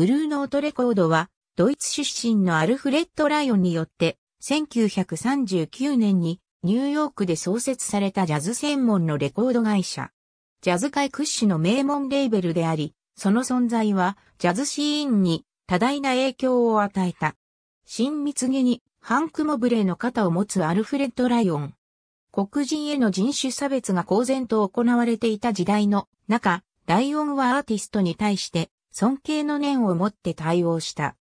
ブルーノートレコードは、ドイツ出身のアルフレッド・ライオンによって、1939年にニューヨークで創設されたジャズ専門のレコード会社。ジャズ界屈指の名門レーベルであり、その存在はジャズシーンに多大な影響を与えた。親密げにハンク・モブレーの肩を持つアルフレッド・ライオン。黒人への人種差別が公然と行われていた時代の中、ライオンはアーティストに対して尊敬の念を持って対応した。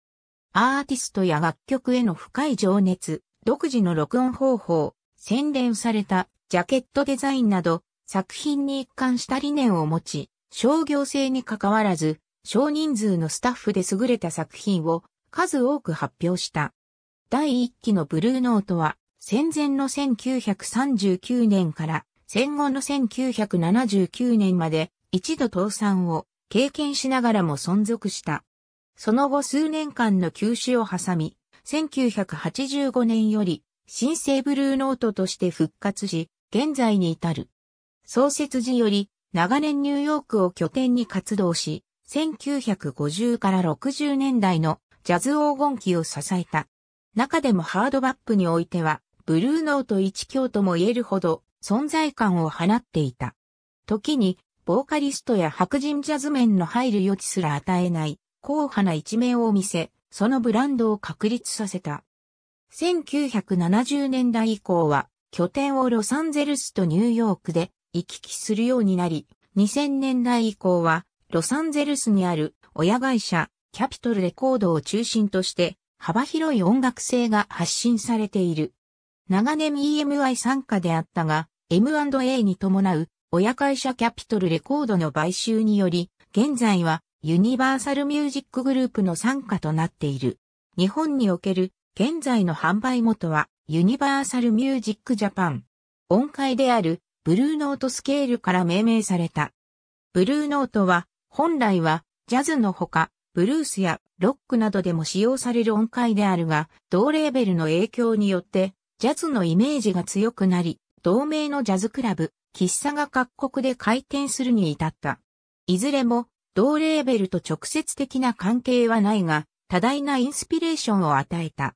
アーティストや楽曲への深い情熱、独自の録音方法、洗練されたジャケットデザインなど作品に一貫した理念を持ち、商業性に関わらず少人数のスタッフで優れた作品を数多く発表した。第1期のブルーノートは戦前の1939年から戦後の1979年まで一度倒産を、経験しながらも存続した。その後数年間の休止を挟み、1985年より新生ブルーノートとして復活し、現在に至る。創設時より長年ニューヨークを拠点に活動し、1950から60年代のジャズ黄金期を支えた。中でもハードバップにおいては、ブルーノート一強とも言えるほど存在感を放っていた。時にボーカリストや白人ジャズ面の入る余地すら与えない、硬派な一面を見せ、そのブランドを確立させた。1970年代以降は、拠点をロサンゼルスとニューヨークで行き来するようになり、2000年代以降は、ロサンゼルスにある親会社、キャピトルレコードを中心として、幅広い音楽性が発信されている。長年 EMI 参加であったが、M&A に伴う親会社キャピトルレコードの買収により、現在はユニバーサルミュージックグループの傘下となっている。日本における現在の販売元はユニバーサルミュージックジャパン。音階であるブルーノートスケールから命名された。ブルーノートは本来はジャズのほかブルースやロックなどでも使用される音階であるが、同レーベルの影響によってジャズのイメージが強くなり、同名のジャズクラブ、喫茶が各国で開店するに至った。いずれも、同レーベルと直接的な関係はないが、多大なインスピレーションを与えた。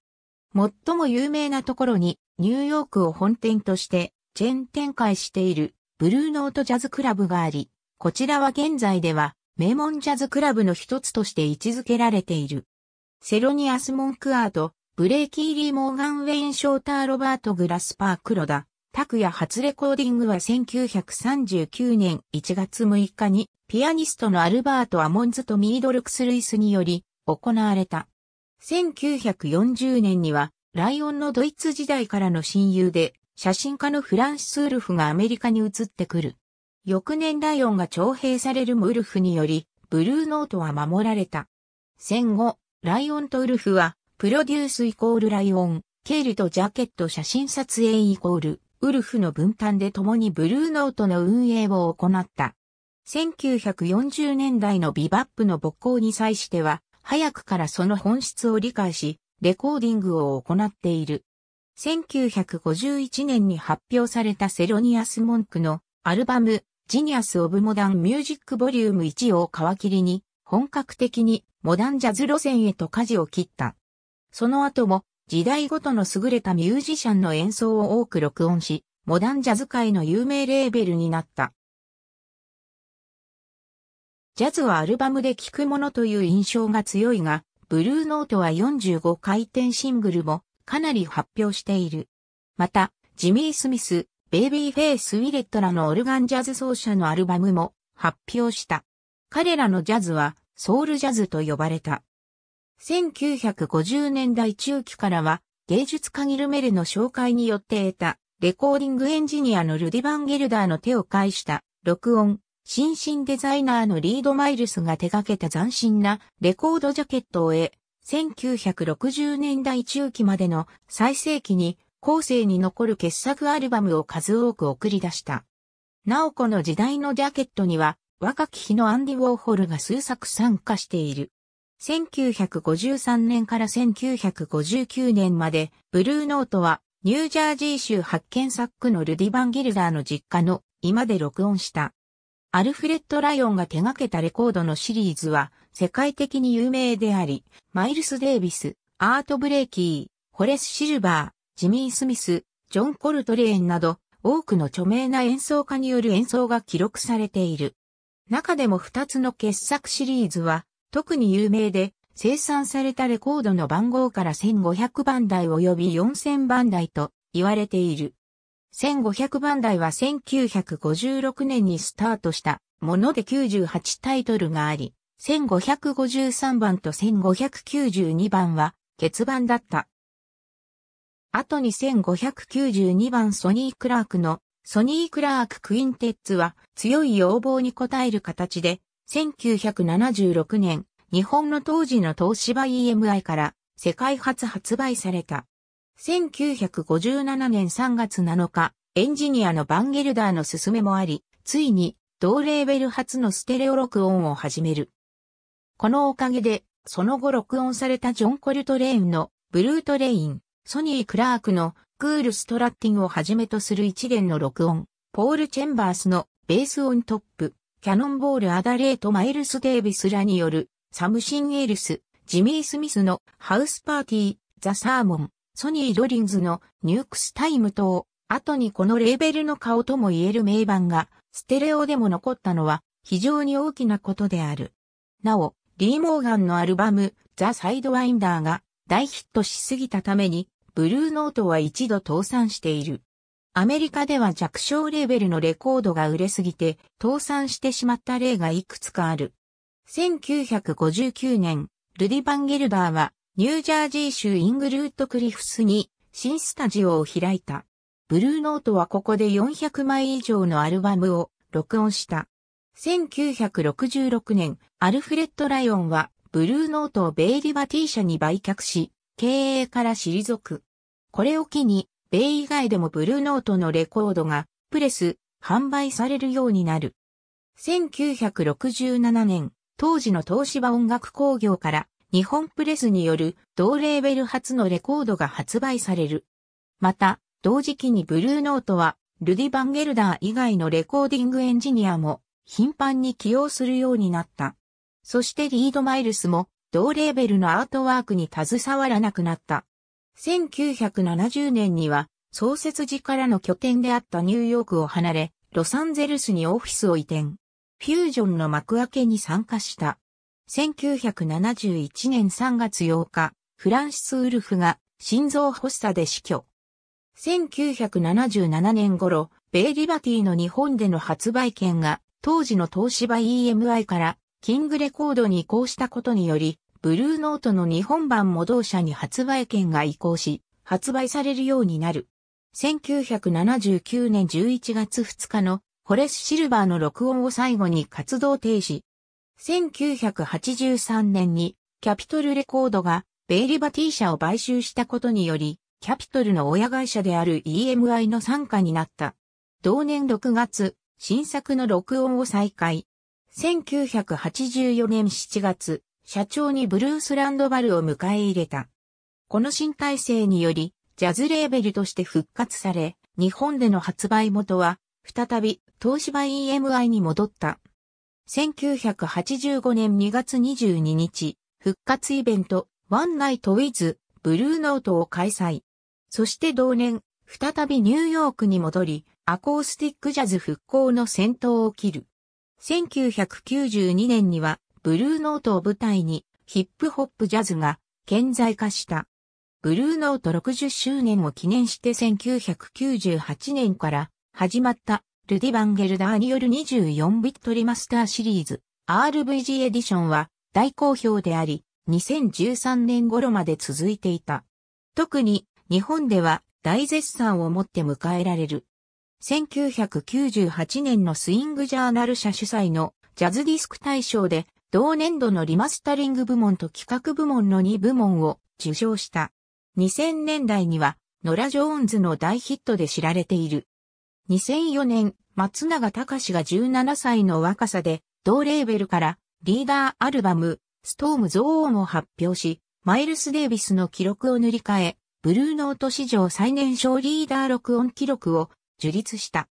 最も有名なところに、ニューヨークを本店として、チェーン展開している、ブルーノートジャズクラブがあり、こちらは現在では、名門ジャズクラブの一つとして位置づけられている。セロニアス・モンクアート、ブレイキー・リー・モーガン・ウェイン・ショーター・ロバート・グラスパー・クロダ、拓也初レコーディングは1939年1月6日に、ピアニストのアルバート・アモンズとミードルクス・ルイスにより、行われた。1940年には、ライオンのドイツ時代からの親友で、写真家のフランシス・ウルフがアメリカに移ってくる。翌年ライオンが徴兵されるムウルフにより、ブルーノートは守られた。戦後、ライオンとウルフは、プロデュースイコールライオン、ケールとジャケット写真撮影イコール、ウルフの分担で共にブルーノートの運営を行った。1940年代のビバップの勃興に際しては、早くからその本質を理解し、レコーディングを行っている。1951年に発表されたセロニアス・モンクのアルバムジニアス・オブ・モダン・ミュージック・ボリューム1を皮切りに本格的にモダンジャズ路線へと舵を切った。その後も時代ごとの優れたミュージシャンの演奏を多く録音し、モダンジャズ界の有名レーベルになった。ジャズはアルバムで聴くものという印象が強いが、ブルーノートは45回転シングルもかなり発表している。また、ジミー・スミス、ベイビー・フェイス・ウィレットらのオルガンジャズ奏者のアルバムも発表した。彼らのジャズはソウルジャズと呼ばれた。1950年代中期からは、芸術家ギルメルの紹介によって得た、レコーディングエンジニアのルディ・バンゲルダーの手を介した、録音、新進デザイナーのリード・マイルスが手掛けた斬新なレコードジャケットを得、1960年代中期までの最盛期に、後世に残る傑作アルバムを数多く送り出した。なおこの時代のジャケットには、若き日のアンディ・ウォーホルが数作参加している。1953年から1959年まで、ブルーノートは、ニュージャージー州発見サックのルディ・バンギルダーの実家の今で録音した。アルフレッド・ライオンが手掛けたレコードのシリーズは世界的に有名であり、マイルス・デイビス、アート・ブレイキー、ホレス・シルバー、ジミー・スミス、ジョン・コルトレーンなど多くの著名な演奏家による演奏が記録されている。中でも2つの傑作シリーズは特に有名で、生産されたレコードの番号から1500番台及び4000番台と言われている。1500番台は1956年にスタートしたもので98タイトルがあり、1553番と1592番は欠番だった。後に1592番ソニー・クラークのソニー・クラーク・クインテッツは強い要望に応える形で1976年、日本の当時の東芝 EMI から世界初発売された。1957年3月7日、エンジニアのバンゲルダーの勧めもあり、ついに同レーベル初のステレオ録音を始める。このおかげで、その後録音されたジョン・コルトレインのブルートレイン、ソニー・クラークのクール・ストラッティングをはじめとする一連の録音、ポール・チェンバースのベース・オン・トップ、キャノンボール・アダレート・マイルス・デイビスらによる、サムシン・エルス、ジミー・スミスのハウスパーティー、ザ・サーモン、ソニー・ドリンズのニュークス・タイム等、後にこのレーベルの顔とも言える名盤が、ステレオでも残ったのは非常に大きなことである。なお、リー・モーガンのアルバム、ザ・サイドワインダーが大ヒットしすぎたために、ブルーノートは一度倒産している。アメリカでは弱小レーベルのレコードが売れすぎて倒産してしまった例がいくつかある。1959年、ルディ・バンゲルダーはニュージャージー州イングルートクリフスに新スタジオを開いた。ブルーノートはここで400枚以上のアルバムを録音した。1966年、アルフレッド・ライオンはブルーノートをベイリバ T 社に売却し、経営から退く。これを機に米以外でもブルーノートのレコードがプレス、販売されるようになる。1967年、当時の東芝音楽工業から日本プレスによる同レーベル初のレコードが発売される。また、同時期にブルーノートはルディ・バンゲルダー以外のレコーディングエンジニアも頻繁に起用するようになった。そしてリード・マイルスも同レーベルのアートワークに携わらなくなった。1970年には創設時からの拠点であったニューヨークを離れ、ロサンゼルスにオフィスを移転。フュージョンの幕開けに参加した。1971年3月8日、フランシス・ウルフが心臓発作で死去。1977年頃、ベイリバティの日本での発売権が当時の東芝 EMI からキングレコードに移行したことにより、ブルーノートの日本版も同社に発売権が移行し、発売されるようになる。1979年11月2日のホレス・シルバーの録音を最後に活動停止。1983年にキャピトルレコードがベイリバ T 社を買収したことにより、キャピトルの親会社である EMI の参加になった。同年6月、新作の録音を再開。1984年7月、社長にブルース・ランドバルを迎え入れた。この新体制により、ジャズレーベルとして復活され、日本での発売元は、再び、東芝 EMI に戻った。1985年2月22日、復活イベント、ワンナイトウィズ、ブルーノートを開催。そして同年、再びニューヨークに戻り、アコースティックジャズ復興の先頭を切る。1992年には、ブルーノートを舞台にヒップホップジャズが顕在化した。ブルーノート60周年を記念して1998年から始まったルディ・バンゲルダーによる24ビットリマスターシリーズ RVG エディションは大好評であり2013年頃まで続いていた。特に日本では大絶賛をもって迎えられる。1998年のスイングジャーナル社主催のジャズディスク大賞で同年度のリマスタリング部門と企画部門の2部門を受賞した。2000年代には、ノラ・ジョーンズの大ヒットで知られている。2004年、松永隆が17歳の若さで、同レーベルからリーダーアルバム、ストーム・ゾーンを発表し、マイルス・デイビスの記録を塗り替え、ブルーノート史上最年少リーダー録音記録を樹立した。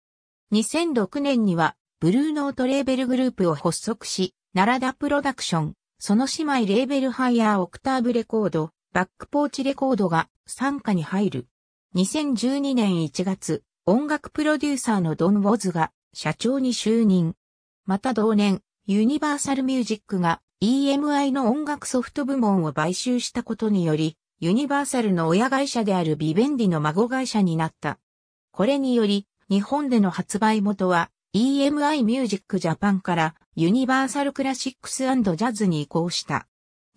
2006年には、ブルーノートレーベルグループを発足し、奈良田プロダクション、その姉妹レーベルハイヤーオクターブレコード、バックポーチレコードが参加に入る。2012年1月、音楽プロデューサーのドン・ウォズが社長に就任。また同年、ユニバーサルミュージックが EMI の音楽ソフト部門を買収したことにより、ユニバーサルの親会社であるビベンディの孫会社になった。これにより、日本での発売元は EMI ミュージックジャパンからユニバーサルクラシックスジャズに移行した。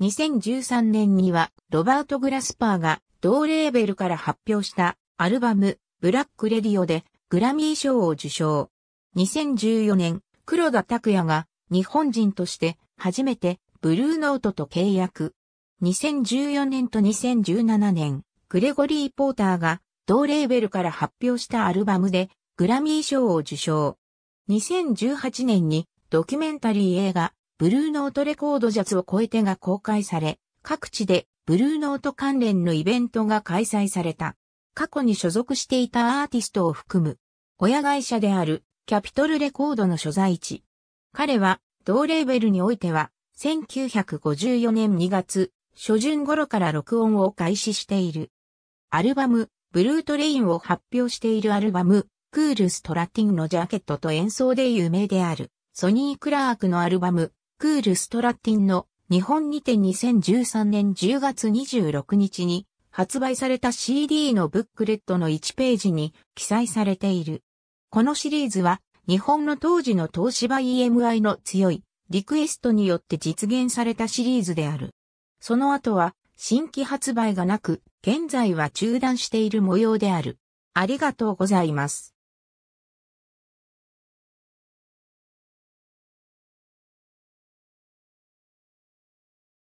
2013年にはロバート・グラスパーが同レーベルから発表したアルバムブラック・レディオでグラミー賞を受賞。2014年、黒田拓也が日本人として初めてブルーノートと契約。2014年と2017年、グレゴリー・ポーターが同レーベルから発表したアルバムでグラミー賞を受賞。2018年にドキュメンタリー映画ブルーノートレコードジャズを超えてが公開され、各地でブルーノート関連のイベントが開催された。過去に所属していたアーティストを含む、親会社であるキャピトルレコードの所在地。彼は同レーベルにおいては、1954年2月、初旬頃から録音を開始している。アルバム、ブルートレインを発表しているアルバム、クール・ストラティンのジャケットと演奏で有名である、ソニー・クラークのアルバム、クール・ストラティンの日本にて2013年10月26日に発売された CD のブックレットの1ページに記載されている。このシリーズは日本の当時の東芝 EMI の強いリクエストによって実現されたシリーズである。その後は新規発売がなく、現在は中断している模様である。ありがとうございます。